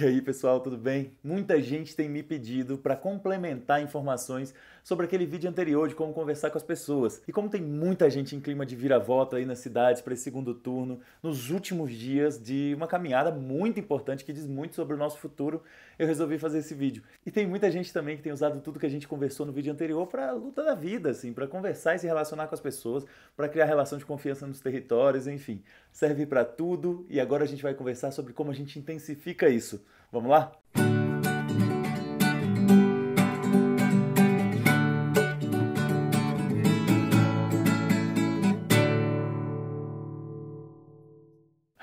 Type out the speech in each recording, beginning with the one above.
E aí, pessoal, tudo bem? Muita gente tem me pedido para complementar informações sobre aquele vídeo anterior de como conversar com as pessoas. E como tem muita gente em clima de vira-volta aí nas cidades para esse segundo turno, nos últimos dias de uma caminhada muito importante que diz muito sobre o nosso futuro, eu resolvi fazer esse vídeo. E tem muita gente também que tem usado tudo que a gente conversou no vídeo anterior para luta da vida, assim, para conversar e se relacionar com as pessoas, para criar relação de confiança nos territórios, enfim. Serve para tudo e agora a gente vai conversar sobre como a gente intensifica isso. Vamos lá? Música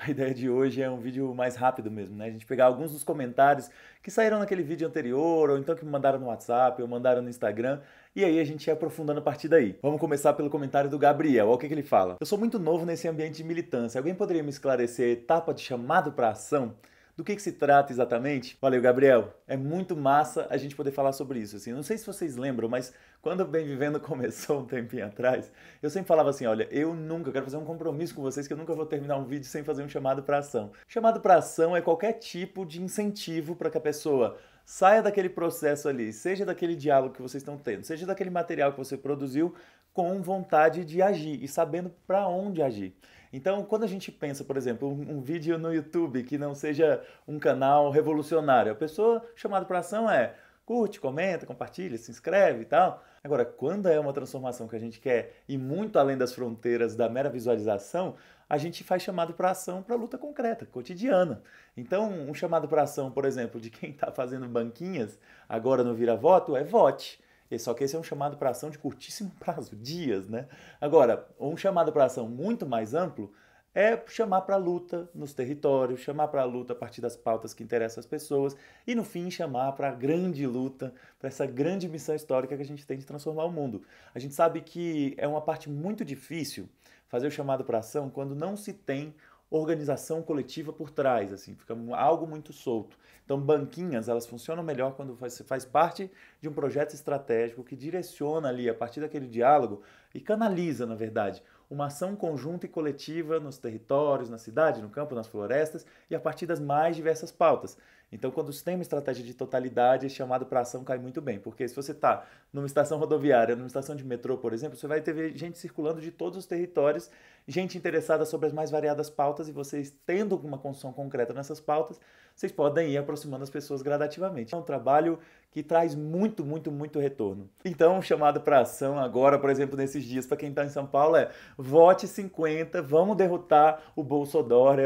A ideia de hoje é um vídeo mais rápido mesmo, né? A gente pegar alguns dos comentários que saíram naquele vídeo anterior, ou então que me mandaram no WhatsApp, ou mandaram no Instagram, e aí a gente ia aprofundando a partir daí. Vamos começar pelo comentário do Gabriel, olha o que, que ele fala. Eu sou muito novo nesse ambiente de militância, alguém poderia me esclarecer etapa de chamado para ação? Do que, que se trata exatamente? Valeu, Gabriel. É muito massa a gente poder falar sobre isso. Assim. Não sei se vocês lembram, mas quando o Bem Vivendo começou um tempinho atrás, eu sempre falava assim: olha, eu nunca quero fazer um compromisso com vocês que eu nunca vou terminar um vídeo sem fazer um chamado para ação. Chamado para ação é qualquer tipo de incentivo para que a pessoa saia daquele processo ali, seja daquele diálogo que vocês estão tendo, seja daquele material que você produziu, com vontade de agir e sabendo para onde agir. Então, quando a gente pensa, por exemplo, um, um vídeo no YouTube que não seja um canal revolucionário, a pessoa chamada para ação é curte, comenta, compartilha, se inscreve e tal. Agora, quando é uma transformação que a gente quer ir muito além das fronteiras da mera visualização, a gente faz chamado para ação para luta concreta, cotidiana. Então, um chamado para ação, por exemplo, de quem está fazendo banquinhas agora no Vira Voto é vote. Só que esse é um chamado para ação de curtíssimo prazo, dias, né? Agora, um chamado para ação muito mais amplo é chamar para a luta nos territórios, chamar para a luta a partir das pautas que interessam as pessoas e, no fim, chamar para a grande luta, para essa grande missão histórica que a gente tem de transformar o mundo. A gente sabe que é uma parte muito difícil fazer o chamado para ação quando não se tem organização coletiva por trás, assim, fica algo muito solto. Então, banquinhas, elas funcionam melhor quando você faz parte de um projeto estratégico que direciona ali, a partir daquele diálogo, e canaliza, na verdade, uma ação conjunta e coletiva nos territórios, na cidade, no campo, nas florestas e a partir das mais diversas pautas. Então, quando você tem uma estratégia de totalidade, esse é chamado para ação cai muito bem, porque se você está numa estação rodoviária, numa estação de metrô, por exemplo, você vai ter gente circulando de todos os territórios, gente interessada sobre as mais variadas pautas, e vocês tendo alguma construção concreta nessas pautas, vocês podem ir aproximando as pessoas gradativamente. É então, um trabalho que traz muito, muito, muito retorno. Então, um chamado para ação agora, por exemplo, nesses dias, para quem está em São Paulo, é vote 50, vamos derrotar o Bolsonaro,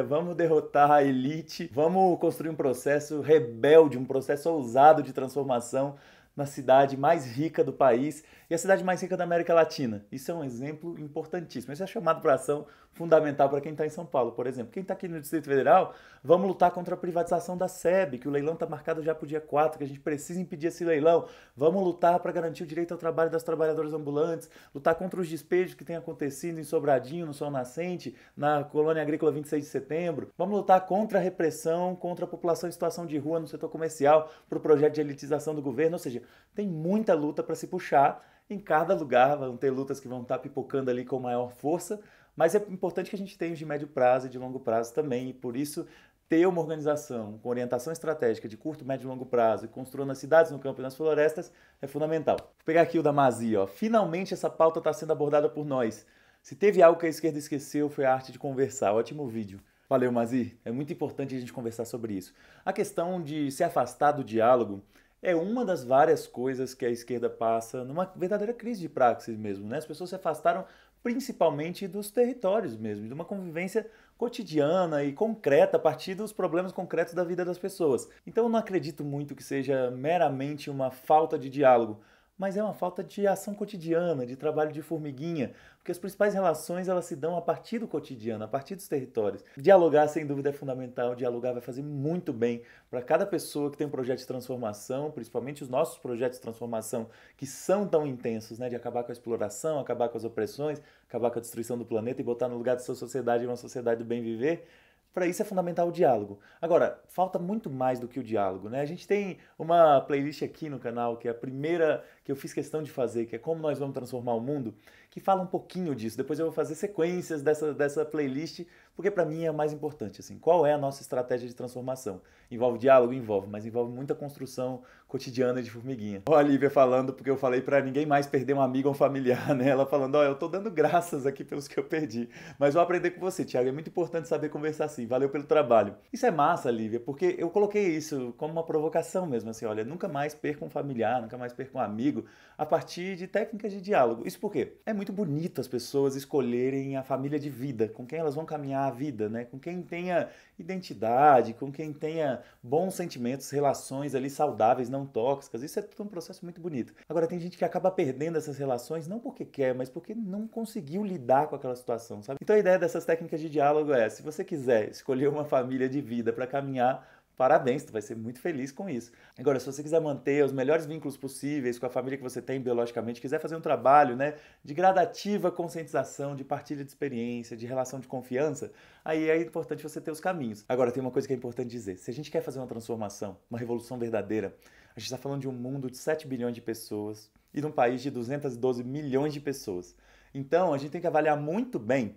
vamos derrotar a elite, vamos construir um processo rebelde, um processo ousado de transformação na cidade mais rica do país e a cidade mais rica da América Latina. Isso é um exemplo importantíssimo. Esse é chamado para ação fundamental para quem está em São Paulo, por exemplo. Quem está aqui no Distrito Federal, vamos lutar contra a privatização da SEB, que o leilão está marcado já para o dia 4, que a gente precisa impedir esse leilão. Vamos lutar para garantir o direito ao trabalho das trabalhadoras ambulantes, lutar contra os despejos que têm acontecido em Sobradinho, no Sol Nascente, na Colônia Agrícola 26 de Setembro. Vamos lutar contra a repressão, contra a população em situação de rua no setor comercial, para o projeto de elitização do governo. Ou seja, tem muita luta para se puxar em cada lugar vão ter lutas que vão estar tá pipocando ali com maior força, mas é importante que a gente tenha os de médio prazo e de longo prazo também, e por isso ter uma organização com orientação estratégica de curto, médio e longo prazo e construindo as cidades no campo e nas florestas é fundamental. Vou pegar aqui o da Mazi, Ó. Finalmente essa pauta está sendo abordada por nós. Se teve algo que a esquerda esqueceu foi a arte de conversar. Ótimo vídeo. Valeu, Mazi. É muito importante a gente conversar sobre isso. A questão de se afastar do diálogo é uma das várias coisas que a esquerda passa numa verdadeira crise de praxis mesmo, né? As pessoas se afastaram principalmente dos territórios mesmo, de uma convivência cotidiana e concreta a partir dos problemas concretos da vida das pessoas. Então eu não acredito muito que seja meramente uma falta de diálogo, mas é uma falta de ação cotidiana, de trabalho de formiguinha, porque as principais relações elas se dão a partir do cotidiano, a partir dos territórios. Dialogar, sem dúvida, é fundamental, dialogar vai fazer muito bem para cada pessoa que tem um projeto de transformação, principalmente os nossos projetos de transformação que são tão intensos, né, de acabar com a exploração, acabar com as opressões, acabar com a destruição do planeta e botar no lugar da sua sociedade uma sociedade do bem viver para isso é fundamental o diálogo. Agora, falta muito mais do que o diálogo, né? A gente tem uma playlist aqui no canal que é a primeira que eu fiz questão de fazer, que é como nós vamos transformar o mundo, que fala um pouquinho disso. Depois eu vou fazer sequências dessa, dessa playlist, porque para mim é mais importante. Assim, qual é a nossa estratégia de transformação? Envolve diálogo? Envolve, mas envolve muita construção cotidiana de formiguinha. Olha a Lívia falando, porque eu falei para ninguém mais perder um amigo ou um familiar, né? Ela falando, ó, oh, eu tô dando graças aqui pelos que eu perdi, mas vou aprender com você, Tiago. É muito importante saber conversar assim. Valeu pelo trabalho. Isso é massa, Lívia, porque eu coloquei isso como uma provocação mesmo, assim, olha, nunca mais perca um familiar, nunca mais perca um amigo, a partir de técnicas de diálogo. Isso por quê? É muito muito bonito as pessoas escolherem a família de vida, com quem elas vão caminhar a vida, né? Com quem tenha identidade, com quem tenha bons sentimentos, relações ali saudáveis, não tóxicas. Isso é tudo um processo muito bonito. Agora tem gente que acaba perdendo essas relações não porque quer, mas porque não conseguiu lidar com aquela situação, sabe? Então a ideia dessas técnicas de diálogo é, se você quiser escolher uma família de vida para caminhar, Parabéns, tu vai ser muito feliz com isso. Agora, se você quiser manter os melhores vínculos possíveis com a família que você tem biologicamente, quiser fazer um trabalho né, de gradativa conscientização, de partilha de experiência, de relação de confiança, aí é importante você ter os caminhos. Agora, tem uma coisa que é importante dizer: se a gente quer fazer uma transformação, uma revolução verdadeira, a gente está falando de um mundo de 7 bilhões de pessoas e de um país de 212 milhões de pessoas. Então, a gente tem que avaliar muito bem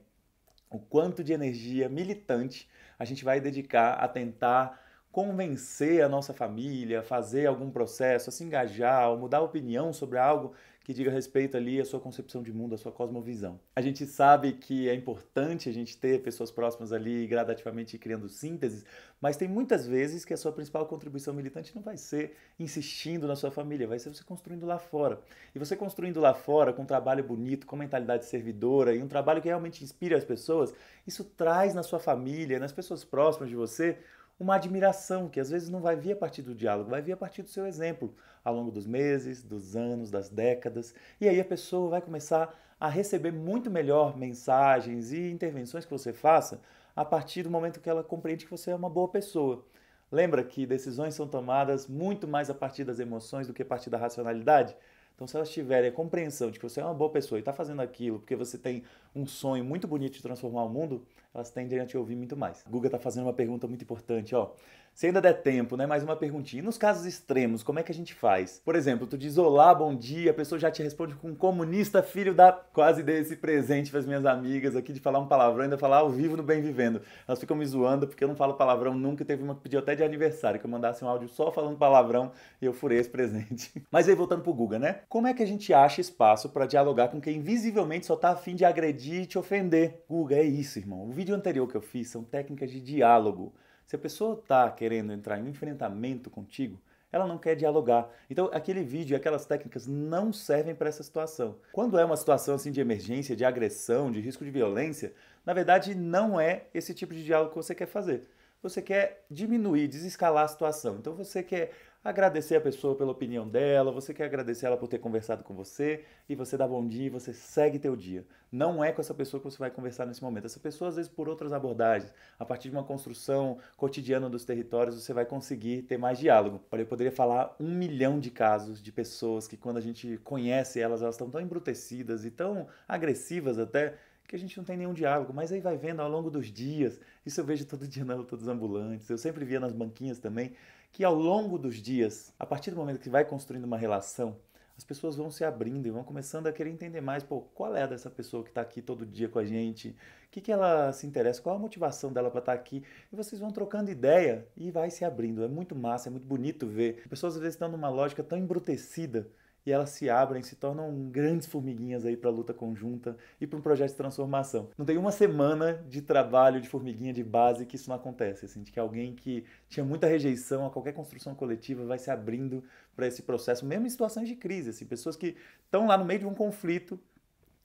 o quanto de energia militante a gente vai dedicar a tentar convencer a nossa família, fazer algum processo, a se engajar, ou mudar a opinião sobre algo que diga respeito ali à sua concepção de mundo, à sua cosmovisão. A gente sabe que é importante a gente ter pessoas próximas ali gradativamente criando sínteses, mas tem muitas vezes que a sua principal contribuição militante não vai ser insistindo na sua família, vai ser você construindo lá fora. E você construindo lá fora com um trabalho bonito, com mentalidade servidora e um trabalho que realmente inspire as pessoas, isso traz na sua família, nas pessoas próximas de você, uma admiração que às vezes não vai vir a partir do diálogo, vai vir a partir do seu exemplo ao longo dos meses, dos anos, das décadas. E aí a pessoa vai começar a receber muito melhor mensagens e intervenções que você faça a partir do momento que ela compreende que você é uma boa pessoa. Lembra que decisões são tomadas muito mais a partir das emoções do que a partir da racionalidade? Então, se elas tiverem a compreensão de que você é uma boa pessoa e está fazendo aquilo porque você tem um sonho muito bonito de transformar o mundo, elas tendem a te ouvir muito mais. Guga está fazendo uma pergunta muito importante, ó. Se ainda der tempo, né? Mais uma perguntinha. E nos casos extremos, como é que a gente faz? Por exemplo, tu diz olá, bom dia, a pessoa já te responde com comunista, filho da. Quase dei esse presente para as minhas amigas aqui de falar um palavrão, ainda falar ao vivo no Bem Vivendo. Elas ficam me zoando porque eu não falo palavrão nunca. Teve uma que pediu até de aniversário que eu mandasse um áudio só falando palavrão e eu furei esse presente. Mas aí voltando pro Guga, né? Como é que a gente acha espaço para dialogar com quem visivelmente só tá afim de agredir e te ofender? Guga, é isso, irmão. O vídeo anterior que eu fiz são técnicas de diálogo. Se a pessoa está querendo entrar em um enfrentamento contigo, ela não quer dialogar. Então, aquele vídeo, aquelas técnicas não servem para essa situação. Quando é uma situação assim de emergência, de agressão, de risco de violência, na verdade não é esse tipo de diálogo que você quer fazer. Você quer diminuir, desescalar a situação. Então, você quer agradecer a pessoa pela opinião dela, você quer agradecer ela por ter conversado com você, e você dá bom dia e você segue teu dia. Não é com essa pessoa que você vai conversar nesse momento. Essa pessoa, às vezes, por outras abordagens, a partir de uma construção cotidiana dos territórios, você vai conseguir ter mais diálogo. Eu poderia falar um milhão de casos de pessoas que, quando a gente conhece elas, elas estão tão embrutecidas e tão agressivas até, que a gente não tem nenhum diálogo, mas aí vai vendo ao longo dos dias. Isso eu vejo todo dia na luta dos ambulantes, eu sempre via nas banquinhas também que ao longo dos dias, a partir do momento que vai construindo uma relação, as pessoas vão se abrindo e vão começando a querer entender mais, pô, qual é a dessa pessoa que está aqui todo dia com a gente, o que, que ela se interessa, qual a motivação dela para estar tá aqui, e vocês vão trocando ideia e vai se abrindo. É muito massa, é muito bonito ver. Pessoas às vezes estão numa lógica tão embrutecida e elas se abrem, se tornam grandes formiguinhas aí para luta conjunta e para um projeto de transformação. Não tem uma semana de trabalho de formiguinha de base que isso não acontece, assim, de que alguém que tinha muita rejeição a qualquer construção coletiva vai se abrindo para esse processo, mesmo em situações de crise, assim, pessoas que estão lá no meio de um conflito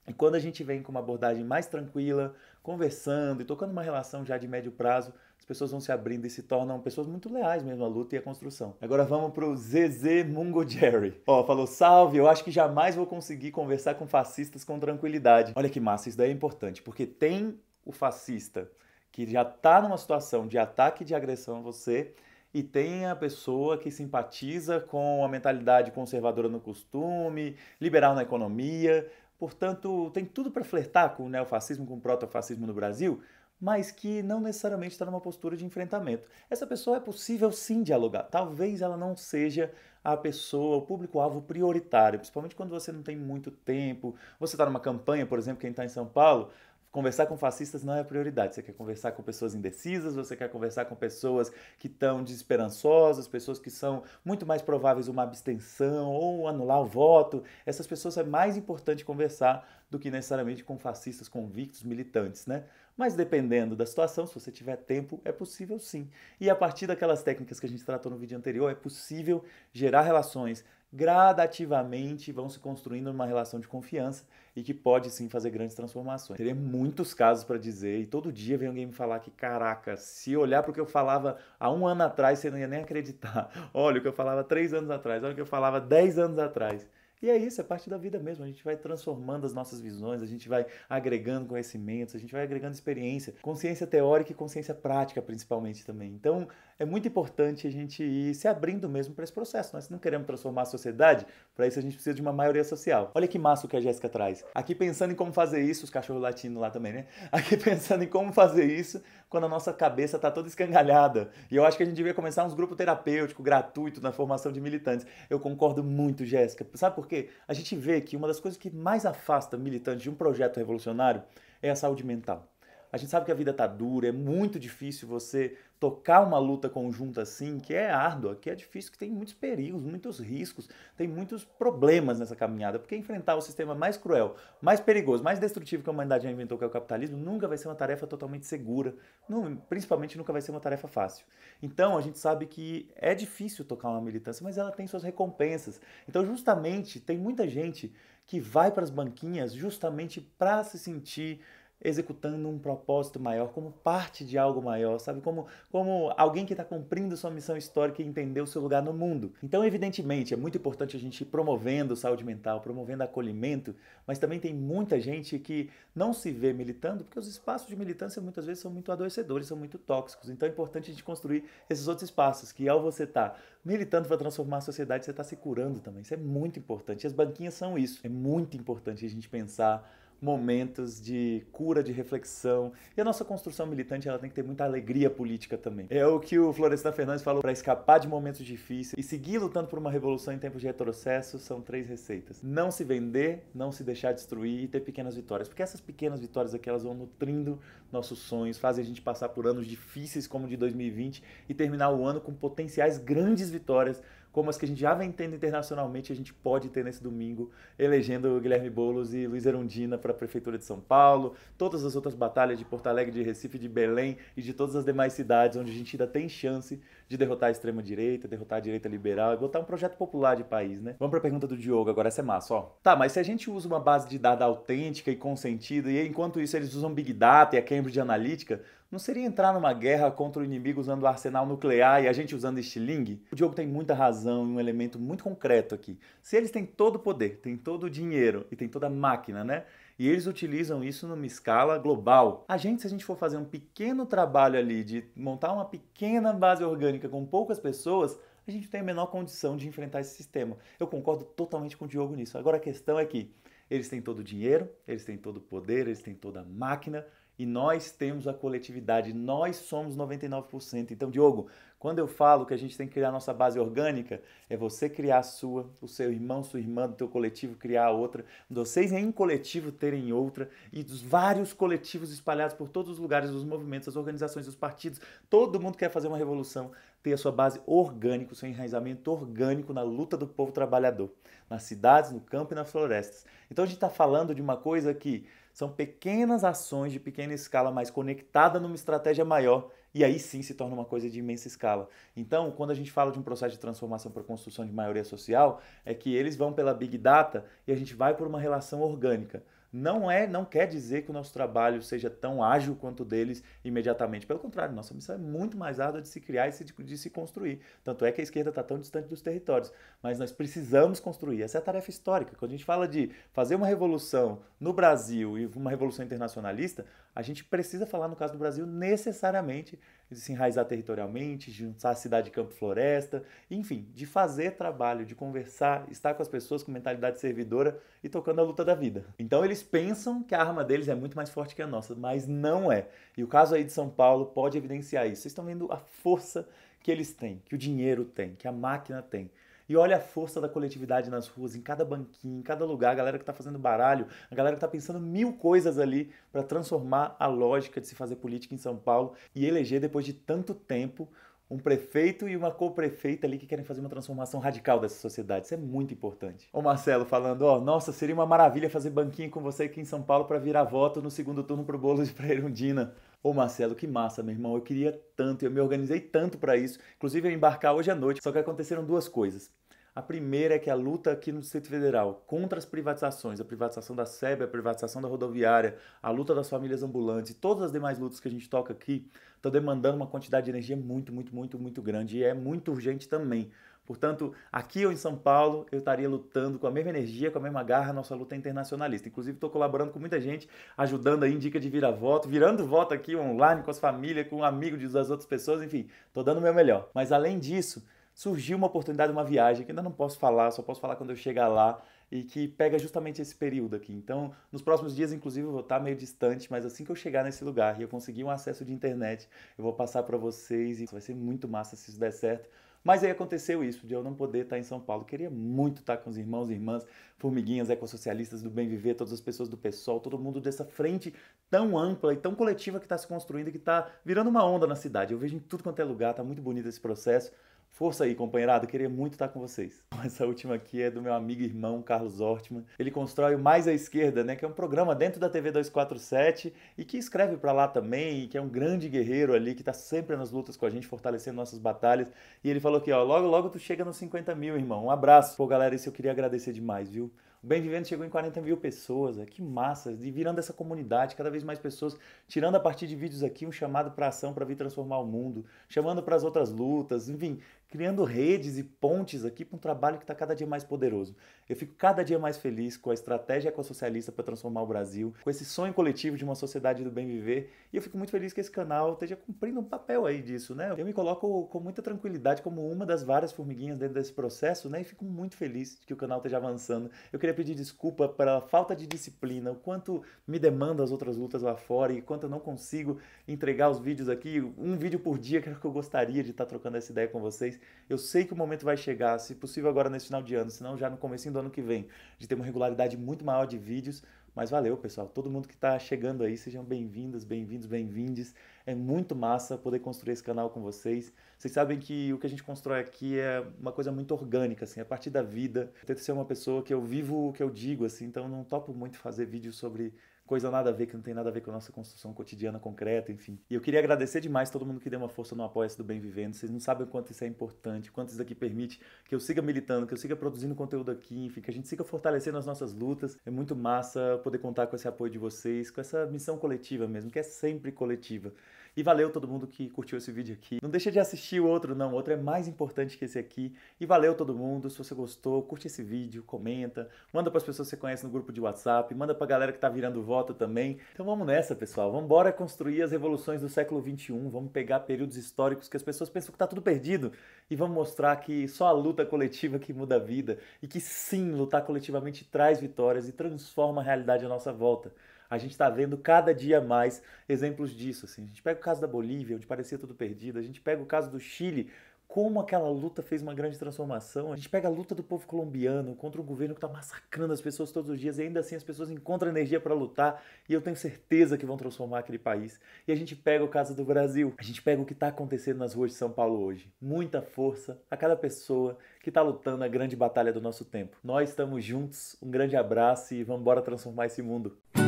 e quando a gente vem com uma abordagem mais tranquila, conversando e tocando uma relação já de médio prazo, as pessoas vão se abrindo e se tornam pessoas muito leais mesmo à luta e à construção. Agora vamos pro ZZ Mungo Jerry. Ó, falou: salve, eu acho que jamais vou conseguir conversar com fascistas com tranquilidade. Olha que massa, isso daí é importante, porque tem o fascista que já está numa situação de ataque e de agressão a você e tem a pessoa que simpatiza com a mentalidade conservadora no costume, liberal na economia. Portanto, tem tudo para flertar com o neofascismo, com o protofascismo no Brasil, mas que não necessariamente está numa postura de enfrentamento. Essa pessoa é possível sim dialogar, talvez ela não seja a pessoa, o público-alvo prioritário, principalmente quando você não tem muito tempo. Você está numa campanha, por exemplo, quem está em São Paulo, conversar com fascistas não é a prioridade. Você quer conversar com pessoas indecisas, você quer conversar com pessoas que estão desesperançosas, pessoas que são muito mais prováveis uma abstenção ou anular o voto. Essas pessoas é mais importante conversar do que necessariamente com fascistas convictos, militantes, né? Mas dependendo da situação, se você tiver tempo, é possível sim. E a partir daquelas técnicas que a gente tratou no vídeo anterior, é possível gerar relações gradativamente vão se construindo uma relação de confiança e que pode sim fazer grandes transformações. Teria muitos casos para dizer e todo dia vem alguém me falar que, caraca, se olhar para o que eu falava há um ano atrás, você não ia nem acreditar. Olha o que eu falava três anos atrás, olha o que eu falava dez anos atrás. E é isso, é parte da vida mesmo. A gente vai transformando as nossas visões, a gente vai agregando conhecimentos, a gente vai agregando experiência, consciência teórica e consciência prática, principalmente também. Então, é muito importante a gente ir se abrindo mesmo para esse processo. Nós né? não queremos transformar a sociedade, para isso a gente precisa de uma maioria social. Olha que massa o que a Jéssica traz. Aqui pensando em como fazer isso, os cachorros latindo lá também, né? Aqui pensando em como fazer isso quando a nossa cabeça está toda escangalhada. E eu acho que a gente devia começar uns grupos terapêuticos gratuitos na formação de militantes. Eu concordo muito, Jéssica. Sabe por quê? porque a gente vê que uma das coisas que mais afasta militantes de um projeto revolucionário é a saúde mental. A gente sabe que a vida está dura, é muito difícil você tocar uma luta conjunta assim, que é árdua, que é difícil, que tem muitos perigos, muitos riscos, tem muitos problemas nessa caminhada, porque enfrentar o sistema mais cruel, mais perigoso, mais destrutivo que a humanidade já inventou, que é o capitalismo, nunca vai ser uma tarefa totalmente segura, não, principalmente nunca vai ser uma tarefa fácil. Então a gente sabe que é difícil tocar uma militância, mas ela tem suas recompensas. Então justamente tem muita gente que vai para as banquinhas justamente para se sentir executando um propósito maior, como parte de algo maior, sabe? Como, como alguém que está cumprindo sua missão histórica e entendeu seu lugar no mundo. Então, evidentemente, é muito importante a gente ir promovendo saúde mental, promovendo acolhimento, mas também tem muita gente que não se vê militando porque os espaços de militância muitas vezes são muito adoecedores, são muito tóxicos. Então, é importante a gente construir esses outros espaços que, ao você estar tá militando para transformar a sociedade, você está se curando também. Isso é muito importante. E as banquinhas são isso. É muito importante a gente pensar momentos de cura, de reflexão. E a nossa construção militante ela tem que ter muita alegria política também. É o que o Florestan Fernandes falou para escapar de momentos difíceis e seguir lutando por uma revolução em tempos de retrocesso são três receitas: não se vender, não se deixar destruir e ter pequenas vitórias, porque essas pequenas vitórias aqui elas vão nutrindo nossos sonhos, fazem a gente passar por anos difíceis como o de 2020 e terminar o ano com potenciais grandes vitórias, como as que a gente já vem tendo internacionalmente, a gente pode ter nesse domingo, elegendo Guilherme Boulos e Luiz Erundina para a Prefeitura de São Paulo, todas as outras batalhas de Porto Alegre, de Recife, de Belém e de todas as demais cidades onde a gente ainda tem chance de derrotar a extrema-direita, derrotar a direita liberal e botar um projeto popular de país, né? Vamos para a pergunta do Diogo, agora essa é massa, ó. Tá, mas se a gente usa uma base de dados autêntica e consentida, e enquanto isso eles usam Big Data e a quem de analítica, não seria entrar numa guerra contra o inimigo usando o arsenal nuclear e a gente usando estilingue? O Diogo tem muita razão e um elemento muito concreto aqui. Se eles têm todo o poder, têm todo o dinheiro e têm toda a máquina, né? E eles utilizam isso numa escala global. A gente, se a gente for fazer um pequeno trabalho ali de montar uma pequena base orgânica com poucas pessoas, a gente tem a menor condição de enfrentar esse sistema. Eu concordo totalmente com o Diogo nisso. Agora a questão é que eles têm todo o dinheiro, eles têm todo o poder, eles têm toda a máquina, e nós temos a coletividade, nós somos 99%. Então, Diogo, quando eu falo que a gente tem que criar nossa base orgânica, é você criar a sua, o seu irmão, sua irmã do teu coletivo criar a outra, vocês em coletivo terem outra, e dos vários coletivos espalhados por todos os lugares, os movimentos, as organizações, os partidos, todo mundo quer fazer uma revolução, ter a sua base orgânica, o seu enraizamento orgânico na luta do povo trabalhador, nas cidades, no campo e nas florestas. Então a gente está falando de uma coisa que são pequenas ações de pequena escala, mas conectada numa estratégia maior, e aí sim se torna uma coisa de imensa escala. Então, quando a gente fala de um processo de transformação para construção de maioria social, é que eles vão pela big data e a gente vai por uma relação orgânica não é, não quer dizer que o nosso trabalho seja tão ágil quanto deles imediatamente. Pelo contrário, nossa missão é muito mais árdua de se criar e de, de se construir. Tanto é que a esquerda está tão distante dos territórios, mas nós precisamos construir. Essa é a tarefa histórica. Quando a gente fala de fazer uma revolução no Brasil e uma revolução internacionalista, a gente precisa falar no caso do Brasil necessariamente se enraizar territorialmente, juntar a cidade campo floresta, enfim, de fazer trabalho, de conversar, estar com as pessoas com mentalidade servidora e tocando a luta da vida. Então eles pensam que a arma deles é muito mais forte que a nossa, mas não é. E o caso aí de São Paulo pode evidenciar isso. Vocês estão vendo a força que eles têm, que o dinheiro tem, que a máquina tem. E olha a força da coletividade nas ruas, em cada banquinho, em cada lugar, a galera que está fazendo baralho, a galera que está pensando mil coisas ali para transformar a lógica de se fazer política em São Paulo e eleger, depois de tanto tempo, um prefeito e uma co-prefeita ali que querem fazer uma transformação radical dessa sociedade. Isso é muito importante. O Marcelo falando, ó, oh, nossa, seria uma maravilha fazer banquinho com você aqui em São Paulo para virar voto no segundo turno pro Bolo de Preirundina. Ô Marcelo, que massa, meu irmão. Eu queria tanto, eu me organizei tanto para isso. Inclusive, eu embarcar hoje à noite. Só que aconteceram duas coisas. A primeira é que a luta aqui no Distrito Federal contra as privatizações, a privatização da SEB, a privatização da rodoviária, a luta das famílias ambulantes e todas as demais lutas que a gente toca aqui, estão demandando uma quantidade de energia muito, muito, muito, muito grande. E é muito urgente também Portanto, aqui ou em São Paulo, eu estaria lutando com a mesma energia, com a mesma garra, nossa luta é internacionalista. Inclusive, estou colaborando com muita gente, ajudando aí em dica de vira-voto, virando voto aqui online com as famílias, com um amigos das outras pessoas, enfim, estou dando o meu melhor. Mas além disso, surgiu uma oportunidade, uma viagem, que ainda não posso falar, só posso falar quando eu chegar lá, e que pega justamente esse período aqui. Então, nos próximos dias, inclusive, eu vou estar meio distante, mas assim que eu chegar nesse lugar e eu conseguir um acesso de internet, eu vou passar para vocês e vai ser muito massa se isso der certo mas aí aconteceu isso, de eu não poder estar em São Paulo. queria muito estar com os irmãos e irmãs, formiguinhas, ecossocialistas do bem viver, todas as pessoas do PSOL, todo mundo dessa frente tão ampla e tão coletiva que está se construindo, e que está virando uma onda na cidade. Eu vejo em tudo quanto é lugar, está muito bonito esse processo. Força aí, companheirado, queria muito estar com vocês. Essa última aqui é do meu amigo e irmão Carlos Ortman. Ele constrói o Mais à Esquerda, né, que é um programa dentro da TV 247 e que escreve para lá também, e que é um grande guerreiro ali que está sempre nas lutas com a gente, fortalecendo nossas batalhas. E ele falou aqui, ó, logo logo tu chega nos 50 mil, irmão. Um abraço. Pô, galera, isso eu queria agradecer demais, viu? O Bem Vivendo chegou em 40 mil pessoas, é, que massa, e virando essa comunidade, cada vez mais pessoas, tirando a partir de vídeos aqui um chamado para ação para vir transformar o mundo, chamando para as outras lutas, enfim, criando redes e pontes aqui para um trabalho que está cada dia mais poderoso. Eu fico cada dia mais feliz com a estratégia ecossocialista para transformar o Brasil, com esse sonho coletivo de uma sociedade do bem viver, e eu fico muito feliz que esse canal esteja cumprindo um papel aí disso, né? Eu me coloco com muita tranquilidade como uma das várias formiguinhas dentro desse processo, né? E fico muito feliz que o canal esteja avançando. Eu queria pedir desculpa pela falta de disciplina, o quanto me demanda as outras lutas lá fora e quanto eu não consigo entregar os vídeos aqui, um vídeo por dia, que é o que eu gostaria de estar tá trocando essa ideia com vocês. Eu sei que o momento vai chegar, se possível agora nesse final de ano, se não já no começo do ano que vem, de ter uma regularidade muito maior de vídeos. Mas valeu, pessoal. Todo mundo que está chegando aí, sejam bem vindos bem-vindos, bem-vindes. É muito massa poder construir esse canal com vocês. Vocês sabem que o que a gente constrói aqui é uma coisa muito orgânica, assim, a partir da vida. Eu tento ser uma pessoa que eu vivo o que eu digo, assim, então não topo muito fazer vídeos sobre coisa nada a ver, que não tem nada a ver com a nossa construção cotidiana, concreta, enfim. E eu queria agradecer demais todo mundo que deu uma força no Apoia-se do Bem Vivendo. Vocês não sabem o quanto isso é importante, o quanto isso aqui permite que eu siga militando, que eu siga produzindo conteúdo aqui, enfim, que a gente siga fortalecendo as nossas lutas. É muito massa poder contar com esse apoio de vocês, com essa missão coletiva mesmo, que é sempre coletiva. E valeu todo mundo que curtiu esse vídeo aqui. Não deixa de assistir o outro, não. O outro é mais importante que esse aqui. E valeu todo mundo. Se você gostou, curte esse vídeo, comenta, manda para as pessoas que você conhece no grupo de WhatsApp, manda para a galera que está virando voz também. Então vamos nessa, pessoal. Vamos embora construir as revoluções do século XXI. Vamos pegar períodos históricos que as pessoas pensam que está tudo perdido e vamos mostrar que só a luta coletiva que muda a vida e que sim, lutar coletivamente traz vitórias e transforma a realidade à nossa volta. A gente está vendo cada dia mais exemplos disso. Assim. A gente pega o caso da Bolívia, onde parecia tudo perdido. A gente pega o caso do Chile, como aquela luta fez uma grande transformação. A gente pega a luta do povo colombiano contra um governo que está massacrando as pessoas todos os dias e ainda assim as pessoas encontram energia para lutar e eu tenho certeza que vão transformar aquele país. E a gente pega o caso do Brasil, a gente pega o que está acontecendo nas ruas de São Paulo hoje. Muita força a cada pessoa que está lutando a grande batalha do nosso tempo. Nós estamos juntos, um grande abraço e vamos embora transformar esse mundo.